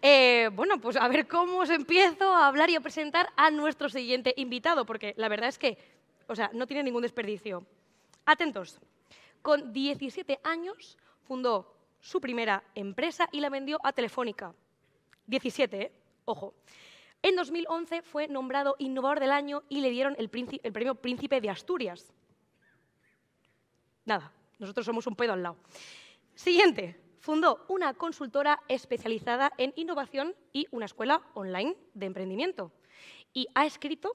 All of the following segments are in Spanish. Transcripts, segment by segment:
Eh, bueno, pues a ver cómo os empiezo a hablar y a presentar a nuestro siguiente invitado, porque la verdad es que, o sea, no tiene ningún desperdicio. Atentos, con 17 años fundó su primera empresa y la vendió a Telefónica. 17, ¿eh? ojo. En 2011 fue nombrado Innovador del Año y le dieron el premio Príncipe de Asturias. Nada, nosotros somos un pedo al lado. Siguiente, fundó una consultora especializada en innovación y una escuela online de emprendimiento. Y ha escrito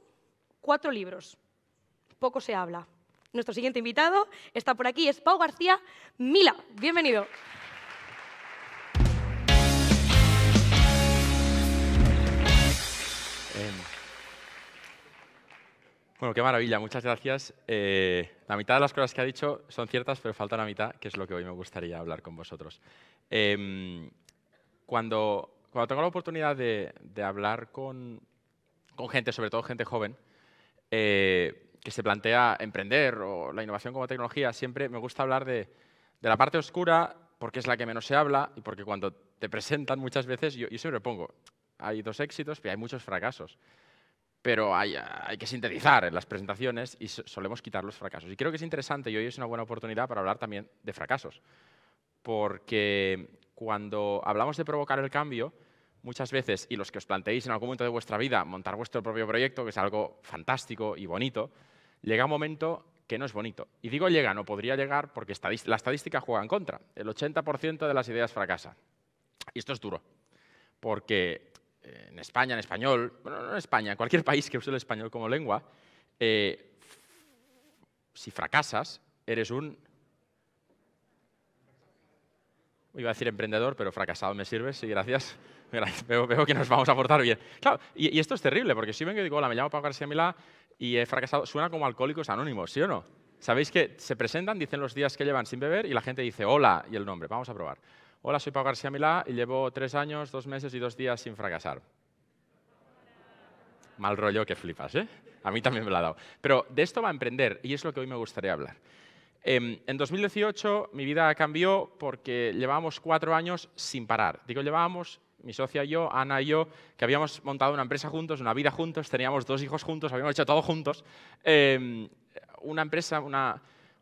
cuatro libros. Poco se habla. Nuestro siguiente invitado está por aquí, es Pau García Mila. Bienvenido. Bueno, qué maravilla, muchas gracias. Eh, la mitad de las cosas que ha dicho son ciertas, pero falta la mitad, que es lo que hoy me gustaría hablar con vosotros. Em, cuando, cuando, tengo la oportunidad de, de hablar con, con, gente, sobre todo gente joven, eh, que se plantea emprender o la innovación como tecnología, siempre me gusta hablar de, de la parte oscura, porque es la que menos se habla y porque cuando te presentan muchas veces, yo, yo siempre pongo, hay dos éxitos, pero hay muchos fracasos pero hay, hay, que sintetizar en las presentaciones y solemos quitar los fracasos. Y creo que es interesante y hoy es una buena oportunidad para hablar también de fracasos, porque cuando hablamos de provocar el cambio, muchas veces, y los que os planteéis en algún momento de vuestra vida montar vuestro propio proyecto, que es algo fantástico y bonito, llega un momento que no es bonito. Y digo llega, no podría llegar porque la estadística juega en contra. El 80% de las ideas fracasan. Y esto es duro, porque en España, en español, bueno, no en España, en cualquier país que use el español como lengua, eh, si fracasas, eres un... Iba a decir emprendedor, pero fracasado me sirve, sí, gracias. Veo, que nos vamos a portar bien. Claro, y, esto es terrible, porque si vengo y digo, hola, me llamo Paco García Milá y he fracasado, suena como alcohólicos anónimos, ¿sí o no? Sabéis que se presentan, dicen los días que llevan sin beber y la gente dice, hola, y el nombre, vamos a probar. Hola, soy Pau García Milá y llevo tres años, dos meses y dos días sin fracasar. Mal rollo que flipas, ¿eh? A mí también me lo ha dado. Pero de esto va a emprender y es lo que hoy me gustaría hablar. Em, en 2018 mi vida cambió porque llevábamos cuatro años sin parar. Digo, llevábamos mi socia y yo, Ana y yo, que habíamos montado una empresa juntos, una vida juntos, teníamos dos hijos juntos, habíamos hecho todo juntos. Em, una empresa, una,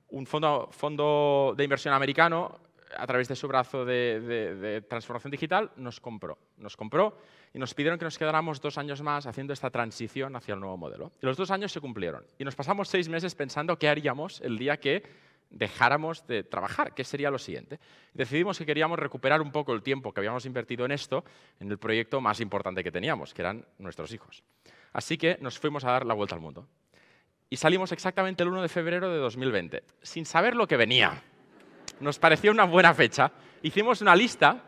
un fondo, fondo, de inversión americano a través de su brazo de, transformación digital, nos compró. Nos compró y nos pidieron que nos quedáramos dos años más haciendo esta transición hacia el nuevo modelo. Y los dos años se cumplieron. Y nos pasamos seis meses pensando qué haríamos el día que dejáramos de trabajar, qué sería lo siguiente. Decidimos que queríamos recuperar un poco el tiempo que habíamos invertido en esto, en el proyecto más importante que teníamos, que eran nuestros hijos. Así que nos fuimos a dar la vuelta al mundo. Y salimos exactamente el 1 de febrero de 2020, sin saber lo que venía nos pareció una buena fecha. Hicimos una lista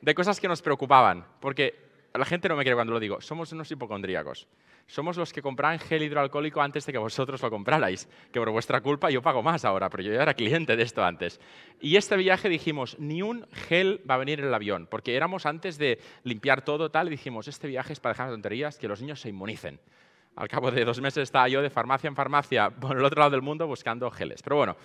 de cosas que nos preocupaban, porque la gente no me cree cuando lo digo, somos unos hipocondríacos. Somos los que compraban gel hidroalcohólico antes de que vosotros lo comprarais, que por vuestra culpa yo pago más ahora, pero yo ya era cliente de esto antes. Y este viaje dijimos, ni un gel va a venir en el avión, porque éramos antes de limpiar todo tal, y dijimos, este viaje es para dejar tonterías, que los niños se inmunicen al cabo de dos meses estaba yo de farmacia en farmacia por el otro lado del mundo buscando geles. Pero bueno,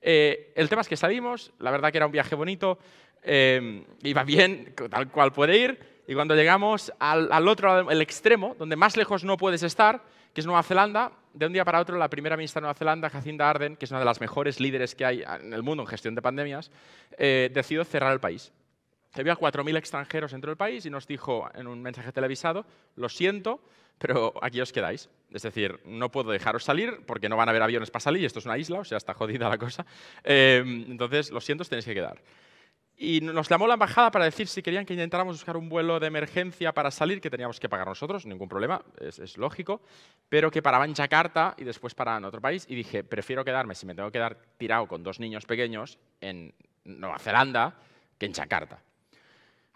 eh, el tema es que salimos, la verdad que era un viaje bonito, eh, iba bien, tal cual puede ir, y cuando llegamos al, otro lado, el extremo, donde más lejos no puedes estar, que es Nueva Zelanda, de un día para otro la primera ministra de Nueva Zelanda, Jacinda Arden, que es una de las mejores líderes que hay en el mundo en gestión de pandemias, eh, decidió cerrar el país había 4.000 extranjeros dentro del país y nos dijo en un mensaje televisado, lo siento, pero aquí os quedáis. Es decir, no puedo dejaros salir porque no van a haber aviones para salir, y esto es una isla, o sea, está jodida la cosa. Em, entonces, lo siento, os tenéis que quedar. Y nos llamó la embajada para decir si querían que intentáramos buscar un vuelo de emergencia para salir, que teníamos que pagar nosotros, ningún problema, es, lógico, pero que paraban en Jakarta y después paraban en otro país. Y dije, prefiero quedarme, si me tengo que quedar tirado con dos niños pequeños, en Nueva Zelanda que en Jakarta.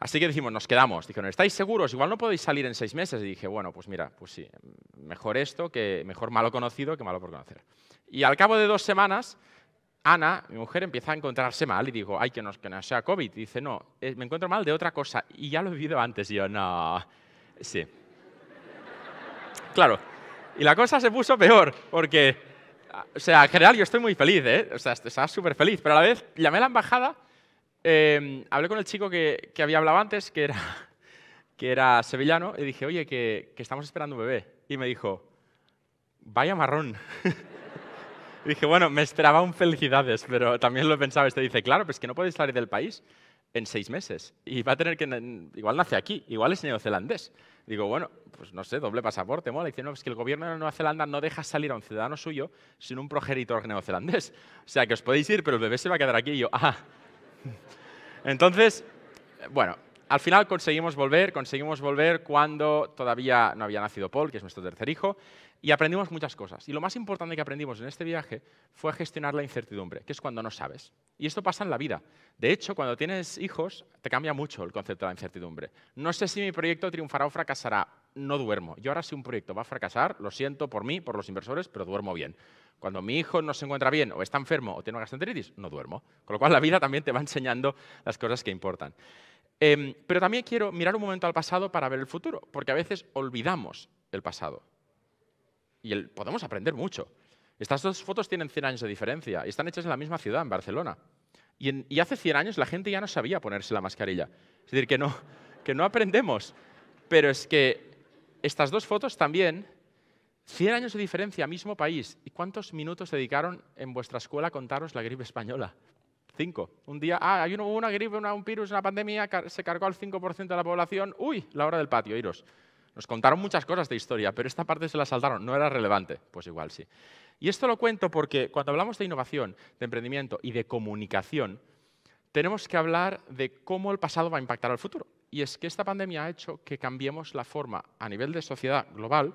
Así que dijimos, nos quedamos. Dijeron, ¿estáis seguros? Igual no podéis salir en seis meses. Y dije, bueno, pues mira, pues sí, mejor esto que mejor malo conocido que malo por conocer. Y al cabo de dos semanas, Ana, mi mujer, empieza a encontrarse mal y digo, ay, que no, que sea COVID. Y dice, no, eh, me encuentro mal de otra cosa. Y ya lo he vivido antes. Y yo, no, sí. Claro. Y la cosa se puso peor, porque, o sea, en general yo estoy muy feliz, ¿eh? O sea, estaba súper feliz, pero a la vez llamé a la embajada Em, hablé con el chico que, había hablado antes, que era, sevillano, y dije, oye, que, estamos esperando un bebé. Y me dijo, vaya marrón. y dije, bueno, me esperaba un felicidades, pero también lo pensaba. Este dice, claro, pues que no podéis salir del país en seis meses. Y va a tener que, igual nace aquí, igual es neozelandés. Digo, bueno, pues no sé, doble pasaporte, mola. Y dice, no, es que el gobierno de Nueva Zelanda no deja salir a un ciudadano suyo sin un progenitor neozelandés. O sea, que os podéis ir, pero el bebé se va a quedar aquí. Y yo, ah, entonces, bueno, al final conseguimos volver, conseguimos volver cuando todavía no había nacido Paul, que es nuestro tercer hijo, y aprendimos muchas cosas. Y lo más importante que aprendimos en este viaje fue gestionar la incertidumbre, que es cuando no sabes. Y esto pasa en la vida. De hecho, cuando tienes hijos, te cambia mucho el concepto de la incertidumbre. No sé si mi proyecto triunfará o fracasará. No duermo. Yo ahora si un proyecto va a fracasar, lo siento por mí, por los inversores, pero duermo bien. Cuando mi hijo no se encuentra bien o está enfermo o tiene una gastroenteritis, no duermo. Con lo cual la vida también te va enseñando las cosas que importan. Em, pero también quiero mirar un momento al pasado para ver el futuro, porque a veces olvidamos el pasado. Y el, podemos aprender mucho. Estas dos fotos tienen 100 años de diferencia y están hechas en la misma ciudad, en Barcelona. Y, en, hace 100 años la gente ya no sabía ponerse la mascarilla. Es decir, que no, que no aprendemos. Pero es que estas dos fotos también Cien años de diferencia, mismo país. ¿Y cuántos minutos dedicaron en vuestra escuela a contaros la gripe española? Cinco. Un día, ah, hay una, gripe, un virus, una pandemia, se cargó al 5% de la población. Uy, la hora del patio, iros. Nos contaron muchas cosas de historia, pero esta parte se la saltaron, no era relevante. Pues igual sí. Y esto lo cuento porque cuando hablamos de innovación, de emprendimiento y de comunicación, tenemos que hablar de cómo el pasado va a impactar al futuro. Y es que esta pandemia ha hecho que cambiemos la forma a nivel de sociedad global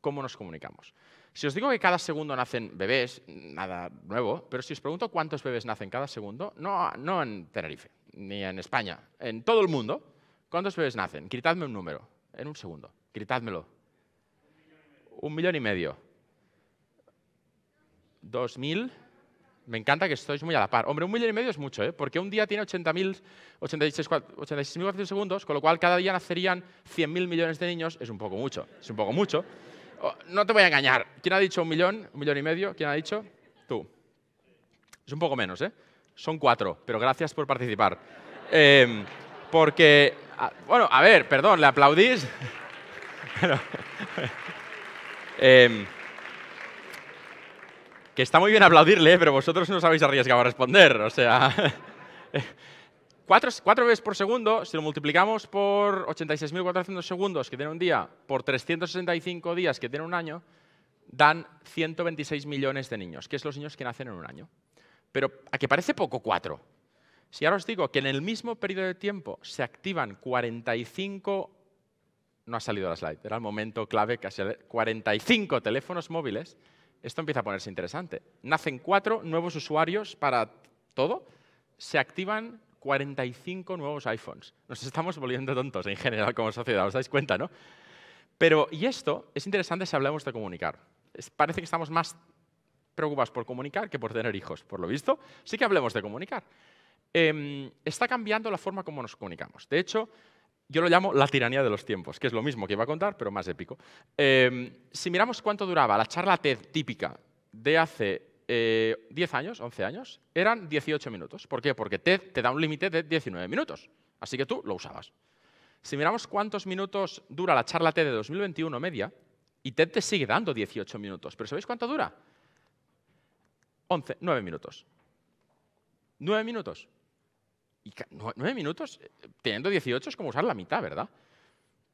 cómo nos comunicamos. Si os digo que cada segundo nacen bebés, nada nuevo, pero si os pregunto cuántos bebés nacen cada segundo, no, no en Tenerife, ni en España, en todo el mundo, ¿cuántos bebés nacen? Gritadme un número, en un segundo, ¡Gritadmelo! Un millón y medio. Dos mil. Me encanta que estéis muy a la par. Hombre, un millón y medio es mucho, ¿eh? porque un día tiene 86.400 segundos, con lo cual cada día nacerían 100.000 millones de niños. Es un poco mucho, es un poco mucho. Oh, no te voy a engañar. ¿Quién ha dicho un millón? ¿Un millón y medio? ¿Quién ha dicho? Tú. Es un poco menos, ¿eh? Son cuatro, pero gracias por participar. Em, porque, ah, bueno, a ver, perdón, ¿le aplaudís? Em, que está muy bien aplaudirle, ¿eh? pero vosotros no os habéis arriesgado a responder, o sea... Cuatro, veces por segundo, si lo multiplicamos por 86.400 segundos que tiene un día, por 365 días que tiene un año, dan 126 millones de niños, que es los niños que nacen en un año. Pero a que parece poco, cuatro. Si ahora os digo que en el mismo periodo de tiempo se activan 45, no ha salido la slide, era el momento clave, casi 45 teléfonos móviles, esto empieza a ponerse interesante. Nacen cuatro nuevos usuarios para todo, se activan 45 nuevos iPhones. Nos estamos volviendo tontos en general como sociedad, os dais cuenta, ¿no? Pero, y esto es interesante si hablamos de comunicar. parece que estamos más preocupados por comunicar que por tener hijos, por lo visto. Sí que hablemos de comunicar. Em, está cambiando la forma como nos comunicamos. De hecho, yo lo llamo la tiranía de los tiempos, que es lo mismo que iba a contar, pero más épico. Em, si miramos cuánto duraba la charla TED típica de hace 10 eh, años, 11 años, eran 18 minutos. ¿Por qué? Porque TED te da un límite de 19 minutos. Así que tú lo usabas. Si miramos cuántos minutos dura la charla TED de 2021 media, y TED te sigue dando 18 minutos, pero ¿sabéis cuánto dura? 11, 9 minutos. 9 minutos. Y 9 minutos, eh, teniendo 18 es como usar la mitad, ¿verdad?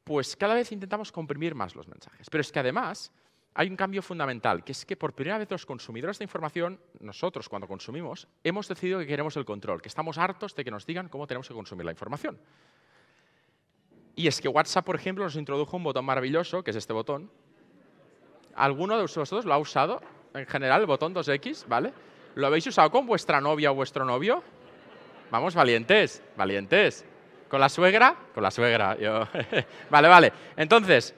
Pues cada vez intentamos comprimir más los mensajes. Pero es que además, hay un cambio fundamental, que es que por primera vez los consumidores de información, nosotros cuando consumimos, hemos decidido que queremos el control, que estamos hartos de que nos digan cómo tenemos que consumir la información. Y es que WhatsApp, por ejemplo, nos introdujo un botón maravilloso, que es este botón. ¿Alguno de vosotros lo ha usado? En general, el botón 2X, ¿vale? ¿Lo habéis usado con vuestra novia o vuestro novio? Vamos, valientes, valientes. ¿Con la suegra? Con la suegra, yo. vale, vale. Entonces,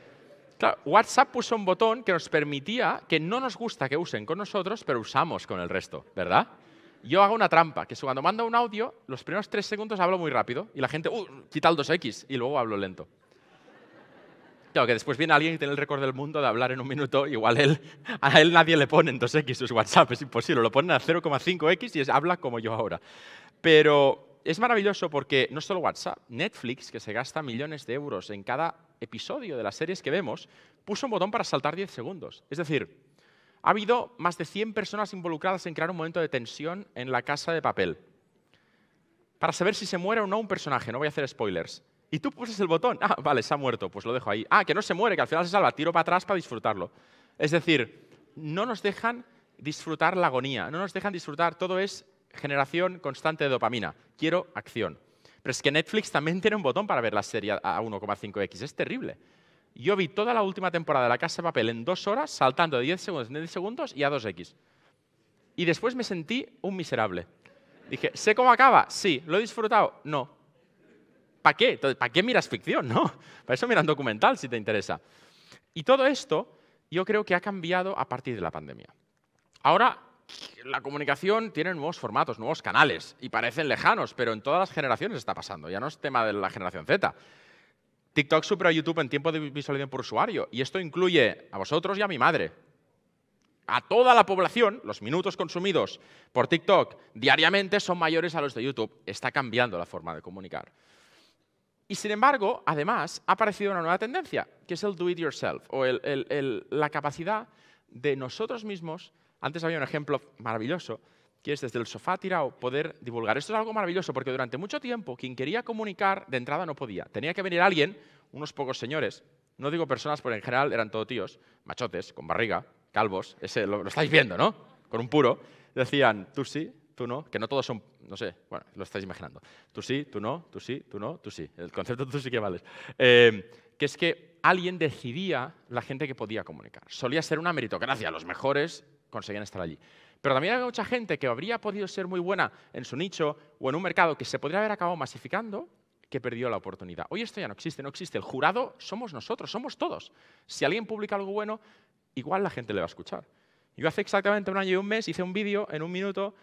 WhatsApp puso un botón que nos permitía que no nos gusta que usen con nosotros, pero usamos con el resto, ¿verdad? Yo hago una trampa, que es cuando mando un audio, los primeros tres segundos hablo muy rápido y la gente, uh, quita el 2X y luego hablo lento. Claro, que después viene alguien que tiene el récord del mundo de hablar en un minuto, igual él, a él nadie le pone en 2X sus WhatsApp, es imposible, lo ponen a 0,5X y es, habla como yo ahora. Pero es maravilloso porque no solo WhatsApp, Netflix, que se gasta millones de euros en cada episodio de las series que vemos, puso un botón para saltar 10 segundos. Es decir, ha habido más de 100 personas involucradas en crear un momento de tensión en la casa de papel. Para saber si se muere o no un personaje, no voy a hacer spoilers. Y tú puses el botón. Ah, vale, se ha muerto, pues lo dejo ahí. Ah, que no se muere, que al final se salva, tiro para atrás para disfrutarlo. Es decir, no nos dejan disfrutar la agonía, no nos dejan disfrutar, todo es generación constante de dopamina. Quiero acción. Pero es que Netflix también tiene un botón para ver la serie a 1,5x, es terrible. Yo vi toda la última temporada de La Casa de Papel en dos horas, saltando de 10 segundos en 10 segundos y a 2x. Y después me sentí un miserable. Dije, ¿sé cómo acaba? Sí. ¿Lo he disfrutado? No. ¿Para qué? ¿Para qué miras ficción? No. Para eso miran documental si te interesa. Y todo esto yo creo que ha cambiado a partir de la pandemia. Ahora la comunicación tiene nuevos formatos, nuevos canales, y parecen lejanos, pero en todas las generaciones está pasando. Ya no es tema de la generación Z. TikTok supera a YouTube en tiempo de visualización por usuario, y esto incluye a vosotros y a mi madre. A toda la población, los minutos consumidos por TikTok diariamente son mayores a los de YouTube. Está cambiando la forma de comunicar. Y sin embargo, además, ha aparecido una nueva tendencia, que es el do it yourself, o la capacidad de nosotros mismos antes había un ejemplo maravilloso, que es desde el sofá tirado poder divulgar. Esto es algo maravilloso porque durante mucho tiempo quien quería comunicar de entrada no podía. Tenía que venir alguien, unos pocos señores, no digo personas, pero en general eran todos tíos, machotes, con barriga, calvos, ese, lo, estáis viendo, ¿no? Con un puro. Decían, tú sí, tú no, que no todos son, no sé, bueno, lo estáis imaginando. Tú sí, tú no, tú sí, tú no, tú sí. El concepto tú sí que vales. Eh, que es que alguien decidía la gente que podía comunicar. Solía ser una meritocracia, los mejores conseguían estar allí. Pero también había mucha gente que habría podido ser muy buena en su nicho o en un mercado que se podría haber acabado masificando que perdió la oportunidad. Hoy esto ya no existe, no existe. El jurado somos nosotros, somos todos. Si alguien publica algo bueno, igual la gente le va a escuchar. Yo hace exactamente un año y un mes hice un vídeo en un minuto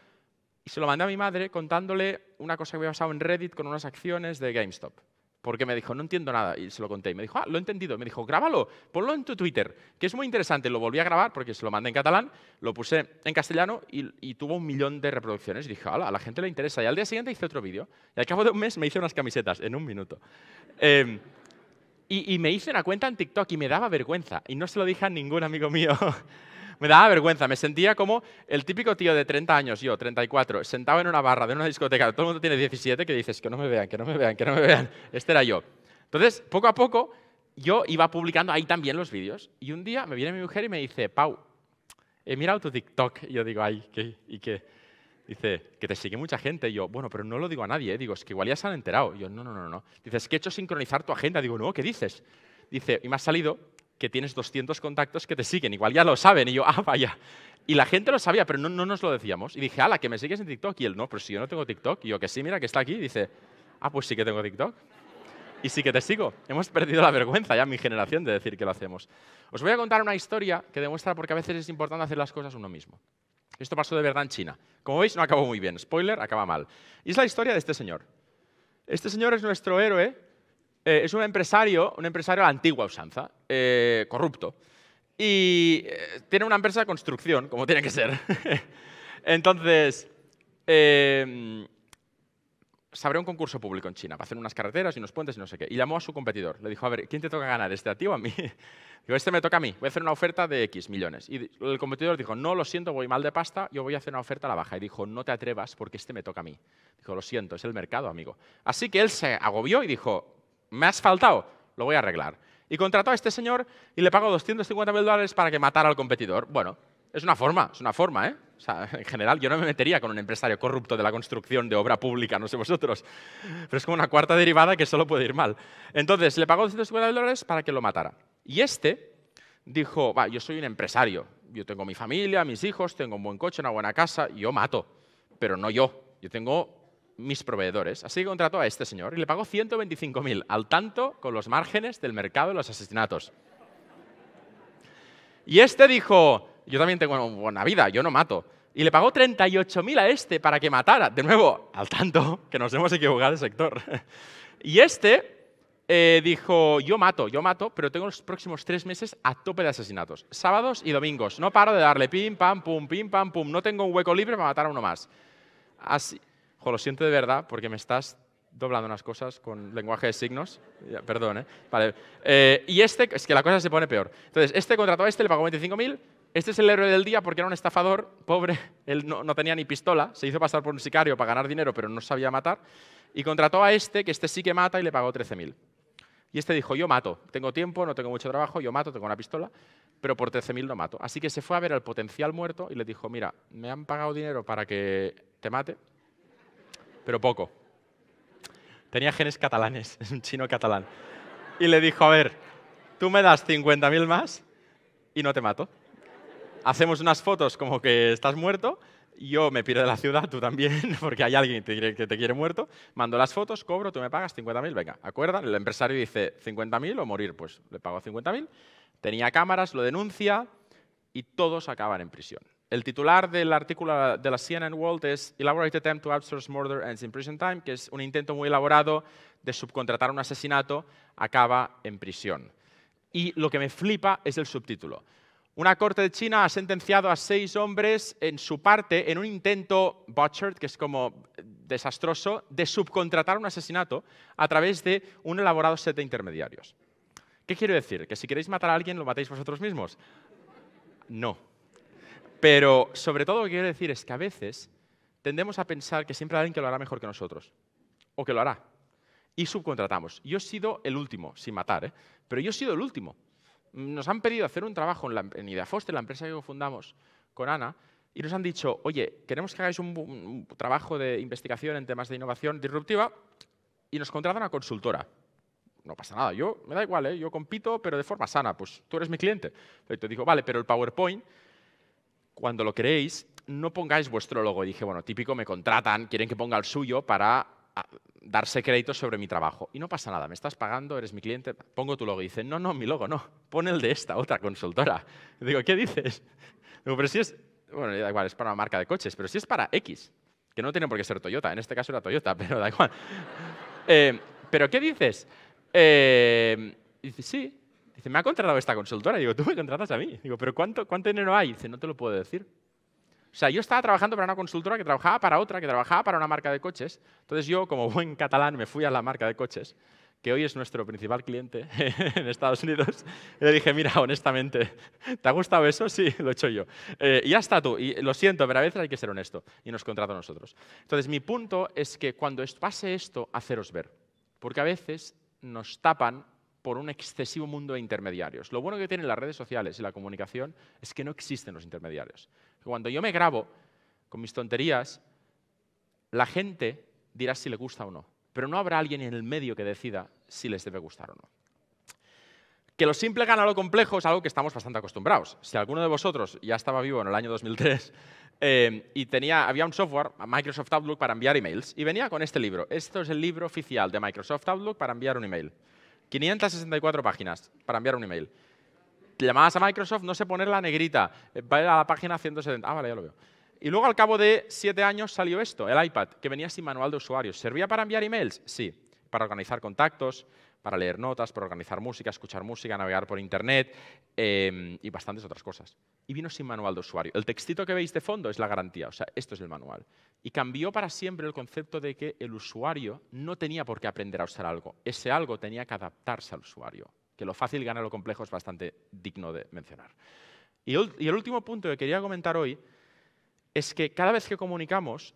y se lo mandé a mi madre contándole una cosa que había pasado en Reddit con unas acciones de GameStop. Porque me dijo, no entiendo nada. Y se lo conté. Y me dijo, ah, lo he entendido. me dijo, grábalo, ponlo en tu Twitter, que es muy interesante. Lo volví a grabar porque se lo mandé en catalán, lo puse en castellano y, tuvo un millón de reproducciones. Y dije, Hala, a la gente le interesa. Y al día siguiente hice otro vídeo. Y al cabo de un mes me hice unas camisetas, en un minuto. Em, y, y me hice una cuenta en TikTok y me daba vergüenza. Y no se lo dije a ningún amigo mío. me daba vergüenza, me sentía como el típico tío de 30 años, yo, 34, sentado en una barra de una discoteca, todo el mundo tiene 17, que dices, que no me vean, que no me vean, que no me vean. Este era yo. Entonces, poco a poco, yo iba publicando ahí también los vídeos. Y un día me viene mi mujer y me dice, Pau, he eh, mirado tu TikTok. Y yo digo, ay, ¿qué? ¿y qué? Dice, que te sigue mucha gente. Y yo, bueno, pero no lo digo a nadie. Eh, digo, es que igual ya se han enterado. Y yo, no, no, no, no. Dice, es que he hecho sincronizar tu agenda. Digo, no, ¿qué dices? Dice, y me ha salido que tienes 200 contactos que te siguen. Igual ya lo saben. Y yo, ah, vaya. Y la gente lo sabía, pero no, no nos lo decíamos. Y dije, ala, que me sigues en TikTok. Y él, no, pero si yo no tengo TikTok. Y yo, que sí, mira, que está aquí. dice, ah, pues sí que tengo TikTok. Y sí que te sigo. Hemos perdido la vergüenza ya mi generación de decir que lo hacemos. Os voy a contar una historia que demuestra por qué a veces es importante hacer las cosas uno mismo. Esto pasó de verdad en China. Como veis, no acabó muy bien. Spoiler, acaba mal. Y es la historia de este señor. Este señor es nuestro héroe eh, es un empresario, un empresario a antigua usanza, eh, corrupto. Y eh, tiene una empresa de construcción, como tiene que ser. Entonces, eh, se abrió un concurso público en China para hacer unas carreteras y unos puentes y no sé qué. Y llamó a su competidor. Le dijo, a ver, ¿quién te toca ganar? ¿Este activo o a mí? Digo, este me toca a mí. Voy a hacer una oferta de X millones. Y el competidor dijo, no, lo siento, voy mal de pasta, yo voy a hacer una oferta a la baja. Y dijo, no te atrevas porque este me toca a mí. Dijo, lo siento, es el mercado, amigo. Así que él se agobió y dijo, me has faltado, lo voy a arreglar. Y contrató a este señor y le pagó 250.000 dólares para que matara al competidor. Bueno, es una forma, es una forma, ¿eh? O sea, en general, yo no me metería con un empresario corrupto de la construcción de obra pública, no sé vosotros. Pero es como una cuarta derivada que solo puede ir mal. Entonces, le pagó 250.000 dólares para que lo matara. Y este dijo, va, yo soy un empresario. Yo tengo mi familia, mis hijos, tengo un buen coche, una buena casa, y yo mato. Pero no yo. Yo tengo mis proveedores. Así que contrató a este señor y le pagó 125.000 al tanto con los márgenes del mercado de los asesinatos. Y este dijo, yo también tengo una buena vida, yo no mato. Y le pagó 38.000 a este para que matara. De nuevo, al tanto que nos hemos equivocado de sector. Y este eh, dijo, yo mato, yo mato, pero tengo los próximos tres meses a tope de asesinatos. Sábados y domingos. No paro de darle pim, pam, pum, pim, pam, pum. No tengo un hueco libre para matar a uno más. Así, Ojo, lo siento de verdad porque me estás doblando unas cosas con lenguaje de signos. Perdón, ¿eh? Vale. Eh, y este, es que la cosa se pone peor. Entonces, este contrató a este, le pagó 25.000. Este es el héroe del día porque era un estafador, pobre, él no, no, tenía ni pistola, se hizo pasar por un sicario para ganar dinero, pero no sabía matar. Y contrató a este, que este sí que mata, y le pagó 13.000. Y este dijo, yo mato, tengo tiempo, no tengo mucho trabajo, yo mato, tengo una pistola, pero por 13.000 no mato. Así que se fue a ver al potencial muerto y le dijo, mira, me han pagado dinero para que te mate, pero poco. Tenía genes catalanes, es un chino catalán. Y le dijo, a ver, tú me das 50.000 más y no te mato. Hacemos unas fotos como que estás muerto, yo me piro de la ciudad, tú también, porque hay alguien que te quiere muerto, mando las fotos, cobro, tú me pagas 50.000, venga, acuerdan, el empresario dice 50.000 o morir, pues le pago 50.000, tenía cámaras, lo denuncia y todos acaban en prisión el titular del artículo de la CNN World es Elaborate Attempt to Outsource Murder Ends in Prison Time, que es un intento muy elaborado de subcontratar un asesinato, acaba en prisión. Y lo que me flipa es el subtítulo. Una corte de China ha sentenciado a seis hombres en su parte en un intento butchered, que es como desastroso, de subcontratar un asesinato a través de un elaborado set de intermediarios. ¿Qué quiero decir? ¿Que si queréis matar a alguien lo matéis vosotros mismos? No. Pero sobre todo lo que quiero decir es que a veces tendemos a pensar que siempre hay alguien que lo hará mejor que nosotros, o que lo hará. Y subcontratamos. Yo he sido el último, sin matar, ¿eh? pero yo he sido el último. Nos han pedido hacer un trabajo en, la, en la empresa que fundamos con Ana, y nos han dicho, oye, queremos que hagáis un, trabajo de investigación en temas de innovación disruptiva, y nos contratan a consultora no pasa nada, yo me da igual, ¿eh? yo compito, pero de forma sana, pues tú eres mi cliente. Y te digo, vale, pero el PowerPoint cuando lo creéis, no pongáis vuestro logo. Y dije, bueno, típico, me contratan, quieren que ponga el suyo para ah, darse crédito sobre mi trabajo. Y no pasa nada, me estás pagando, eres mi cliente, pongo tu logo. Y dicen, no, no, mi logo no, pon el de esta otra consultora. digo, ¿qué dices? Digo, pero si es, bueno, da igual, es para una marca de coches, pero si es para X, que no tiene por qué ser Toyota, en este caso era Toyota, pero da igual. Eh, ¿Pero qué dices? Eh, dice, sí, Dice, me ha contratado esta consultora. Digo, tú me contratas a mí. Digo, pero ¿cuánto, cuánto dinero hay? Dice, no te lo puedo decir. O sea, yo estaba trabajando para una consultora que trabajaba para otra, que trabajaba para una marca de coches. Entonces yo, como buen catalán, me fui a la marca de coches, que hoy es nuestro principal cliente en Estados Unidos. le dije, mira, honestamente, ¿te ha gustado eso? Sí, lo he hecho yo. Eh, y ya está tú. Y lo siento, pero a veces hay que ser honesto. Y nos contrata a nosotros. Entonces, mi punto es que cuando pase esto, haceros ver. Porque a veces nos tapan por un excesivo mundo de intermediarios. Lo bueno que tienen las redes sociales y la comunicación es que no existen los intermediarios. Cuando yo me grabo con mis tonterías, la gente dirá si le gusta o no, pero no habrá alguien en el medio que decida si les debe gustar o no. Que lo simple gana lo complejo es algo que estamos bastante acostumbrados. Si alguno de vosotros ya estaba vivo en el año 2003 eh, y tenía, había un software, Microsoft Outlook, para enviar emails, y venía con este libro. Esto es el libro oficial de Microsoft Outlook para enviar un email. 564 páginas para enviar un email. Llamadas a Microsoft, no sé poner la negrita, va a la página 170. Ah, vale, ya lo veo. Y luego al cabo de siete años salió esto, el iPad, que venía sin manual de usuario. ¿Servía para enviar emails? Sí. Para organizar contactos, para leer notas, para organizar música, escuchar música, navegar por internet em, y bastantes otras cosas. Y vino sin manual de usuario. El textito que veis de fondo es la garantía, o sea, esto es el manual. Y cambió para siempre el concepto de que el usuario no tenía por qué aprender a usar algo. Ese algo tenía que adaptarse al usuario. Que lo fácil gana lo complejo es bastante digno de mencionar. Y el, último punto que quería comentar hoy es que cada vez que comunicamos,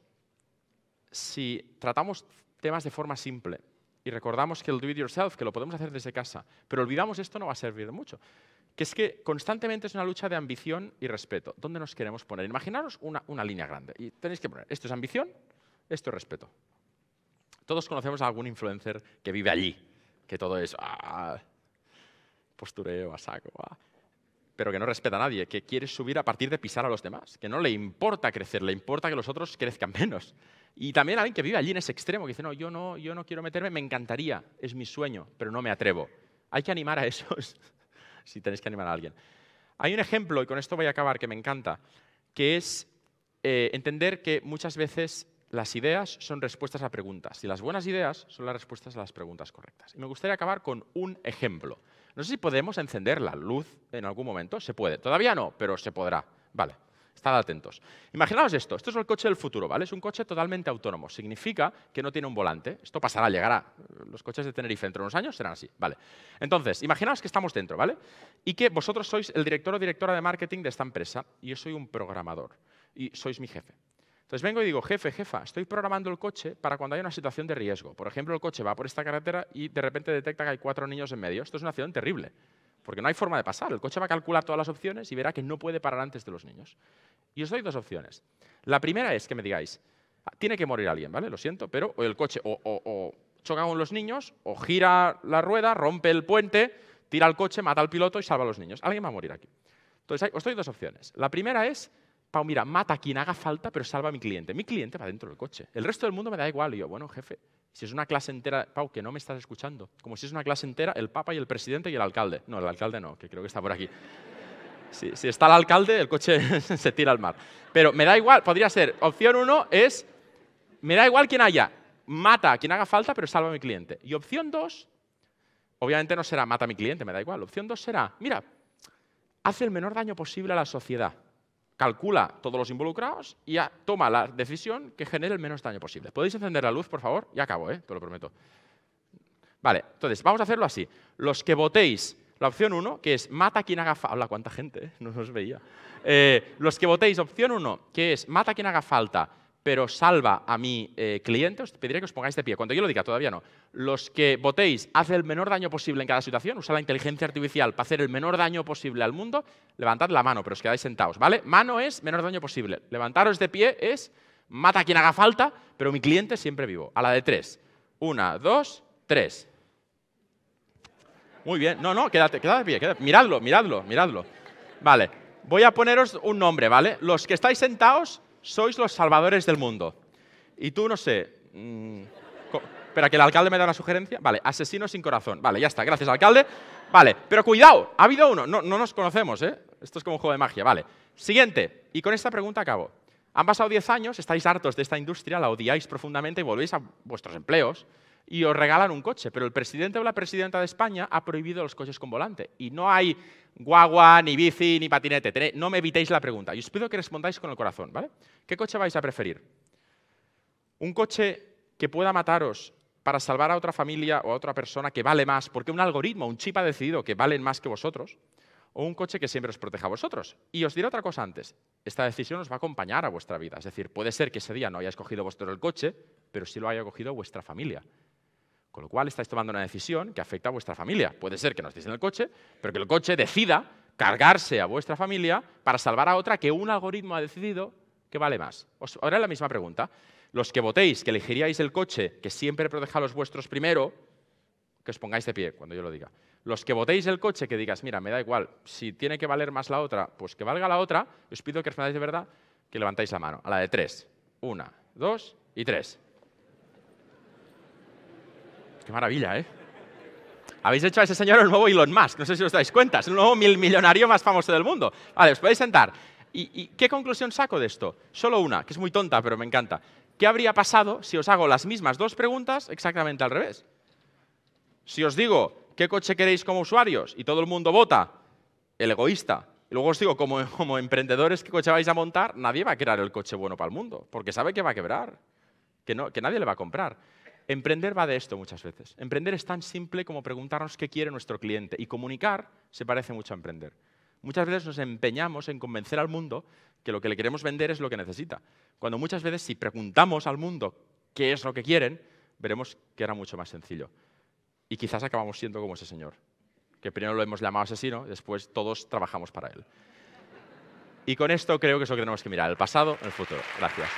si tratamos temas de forma simple, y recordamos que el do it yourself, que lo podemos hacer desde casa, pero olvidamos esto no va a servir mucho, que es que constantemente es una lucha de ambición y respeto. ¿Dónde nos queremos poner? Imaginaros una, una línea grande y tenéis que poner, esto es ambición, esto es respeto. Todos conocemos a algún influencer que vive allí, que todo es ah, postureo, a saco, ah, pero que no respeta a nadie, que quiere subir a partir de pisar a los demás, que no le importa crecer, le importa que los otros crezcan menos. Y también alguien que vive allí en ese extremo, que dice, no, yo no, yo no quiero meterme, me encantaría, es mi sueño, pero no me atrevo. Hay que animar a esos, si tenéis que animar a alguien. Hay un ejemplo, y con esto voy a acabar, que me encanta, que es eh, entender que muchas veces las ideas son respuestas a preguntas y las buenas ideas son las respuestas a las preguntas correctas. Y me gustaría acabar con un ejemplo. No sé si podemos encender la luz en algún momento, se puede. Todavía no, pero se podrá. Vale. Estad atentos. Imaginaos esto, esto es el coche del futuro, ¿vale? Es un coche totalmente autónomo, significa que no tiene un volante. Esto pasará, llegará. Los coches de Tenerife dentro de unos años serán así, ¿vale? Entonces, imaginaos que estamos dentro, ¿vale? Y que vosotros sois el director o directora de marketing de esta empresa y yo soy un programador y sois mi jefe. Entonces vengo y digo, jefe, jefa, estoy programando el coche para cuando haya una situación de riesgo. Por ejemplo, el coche va por esta carretera y de repente detecta que hay cuatro niños en medio. Esto es una acción terrible porque no hay forma de pasar. El coche va a calcular todas las opciones y verá que no puede parar antes de los niños. Y os doy dos opciones. La primera es que me digáis, ah, tiene que morir alguien, ¿vale? Lo siento, pero el coche o, choca con los niños, o gira la rueda, rompe el puente, tira el coche, mata al piloto y salva a los niños. Alguien va a morir aquí. Entonces, os doy dos opciones. La primera es, Pau, mira, mata a quien haga falta, pero salva a mi cliente. Mi cliente va dentro del coche. El resto del mundo me da igual. Y yo, bueno, jefe, si es una clase entera, Pau, que no me estás escuchando. Como si es una clase entera, el Papa y el presidente y el alcalde. No, el alcalde no, que creo que está por aquí. Si, está el alcalde, el coche se tira al mar. Pero me da igual, podría ser. Opción uno es, me da igual quién haya. Mata a quien haga falta, pero salva a mi cliente. Y opción dos, obviamente no será mata a mi cliente, me da igual. Opción dos será, mira, hace el menor daño posible a la sociedad calcula todos los involucrados y toma la decisión que genere el menos daño posible. ¿Podéis encender la luz, por favor? Ya acabo, ¿eh? te lo prometo. Vale, entonces vamos a hacerlo así. Los que votéis la opción 1, que es mata quien haga falta. Habla cuánta gente, ¿eh? no os veía. Eh, los que votéis opción 1, que es mata quien haga falta, pero salva a mi eh, cliente, os pediría que os pongáis de pie. Cuando yo lo diga, todavía no. Los que votéis, hace el menor daño posible en cada situación, usa la inteligencia artificial para hacer el menor daño posible al mundo, levantad la mano, pero os quedáis sentados, ¿vale? Mano es menor daño posible. Levantaros de pie es mata a quien haga falta, pero mi cliente siempre vivo. A la de tres. Una, dos, tres. Muy bien. No, no, quédate, de pie. Miradlo, miradlo, miradlo. Vale. Voy a poneros un nombre, ¿vale? Los que estáis sentados, sois los salvadores del mundo. Y tú, no sé... ¿para mm, espera, que el alcalde me da una sugerencia. Vale, asesino sin corazón. Vale, ya está, gracias alcalde. Vale, pero cuidado, ha habido uno. No, no nos conocemos, ¿eh? Esto es como un juego de magia, vale. Siguiente, y con esta pregunta acabo. Han pasado 10 años, estáis hartos de esta industria, la odiáis profundamente y volvéis a vuestros empleos y os regalan un coche, pero el presidente o la presidenta de España ha prohibido los coches con volante y no hay guagua, ni bici, ni patinete. No me evitéis la pregunta. Y os pido que respondáis con el corazón, ¿vale? ¿Qué coche vais a preferir? ¿Un coche que pueda mataros para salvar a otra familia o a otra persona que vale más, porque un algoritmo, un chip ha decidido que valen más que vosotros? ¿O un coche que siempre os proteja a vosotros? Y os diré otra cosa antes. Esta decisión os va a acompañar a vuestra vida. Es decir, puede ser que ese día no hayáis cogido vosotros el coche, pero sí lo haya cogido vuestra familia. Con lo cual estáis tomando una decisión que afecta a vuestra familia. Puede ser que no estéis en el coche, pero que el coche decida cargarse a vuestra familia para salvar a otra que un algoritmo ha decidido que vale más. Ahora es la misma pregunta. Los que votéis que elegiríais el coche que siempre proteja a los vuestros primero, que os pongáis de pie cuando yo lo diga. Los que votéis el coche que digas, mira, me da igual, si tiene que valer más la otra, pues que valga la otra, os pido que respondáis de verdad, que levantáis la mano. A la de tres. Una, dos y tres. Qué maravilla, ¿eh? Habéis hecho a ese señor el nuevo Elon Musk, no sé si os dais cuenta, es el nuevo mil millonario más famoso del mundo. Vale, os podéis sentar. ¿Y, qué conclusión saco de esto? Solo una, que es muy tonta, pero me encanta. ¿Qué habría pasado si os hago las mismas dos preguntas exactamente al revés? Si os digo, ¿qué coche queréis como usuarios? Y todo el mundo vota, el egoísta. Y luego os digo, como, emprendedores, ¿qué coche vais a montar? Nadie va a crear el coche bueno para el mundo, porque sabe que va a quebrar, que nadie le va a comprar. Emprender va de esto muchas veces. Emprender es tan simple como preguntarnos qué quiere nuestro cliente y comunicar se parece mucho a emprender. Muchas veces nos empeñamos en convencer al mundo que lo que le queremos vender es lo que necesita, cuando muchas veces si preguntamos al mundo qué es lo que quieren, veremos que era mucho más sencillo. Y quizás acabamos siendo como ese señor, que primero lo hemos llamado asesino, después todos trabajamos para él. Y con esto creo que es lo que tenemos que mirar, el pasado, el futuro. Gracias.